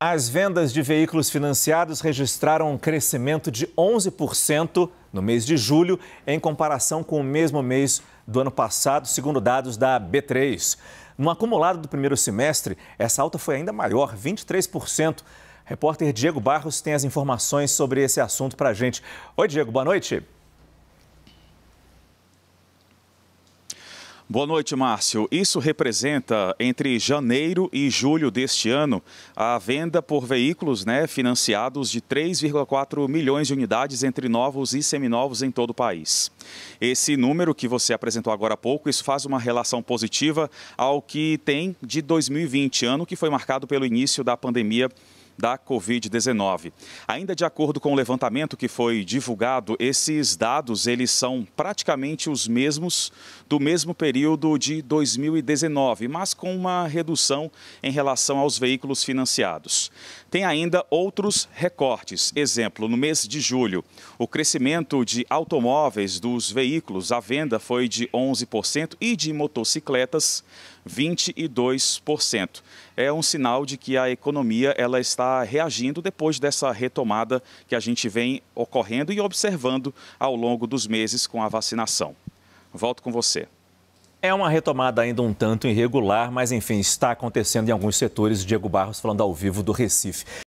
As vendas de veículos financiados registraram um crescimento de 11% no mês de julho, em comparação com o mesmo mês do ano passado, segundo dados da B3. No acumulado do primeiro semestre, essa alta foi ainda maior, 23%. Repórter Diego Barros tem as informações sobre esse assunto para a gente. Oi, Diego, boa noite. Boa noite, Márcio. Isso representa entre janeiro e julho deste ano a venda por veículos né, financiados de 3,4 milhões de unidades entre novos e seminovos em todo o país. Esse número que você apresentou agora há pouco, isso faz uma relação positiva ao que tem de 2020, ano que foi marcado pelo início da pandemia da Covid-19. Ainda de acordo com o levantamento que foi divulgado, esses dados eles são praticamente os mesmos do mesmo período de 2019, mas com uma redução em relação aos veículos financiados. Tem ainda outros recortes. Exemplo, no mês de julho, o crescimento de automóveis dos veículos à venda foi de 11% e de motocicletas 22%. É um sinal de que a economia ela está reagindo depois dessa retomada que a gente vem ocorrendo e observando ao longo dos meses com a vacinação. Volto com você. É uma retomada ainda um tanto irregular, mas enfim, está acontecendo em alguns setores. Diego Barros falando ao vivo do Recife.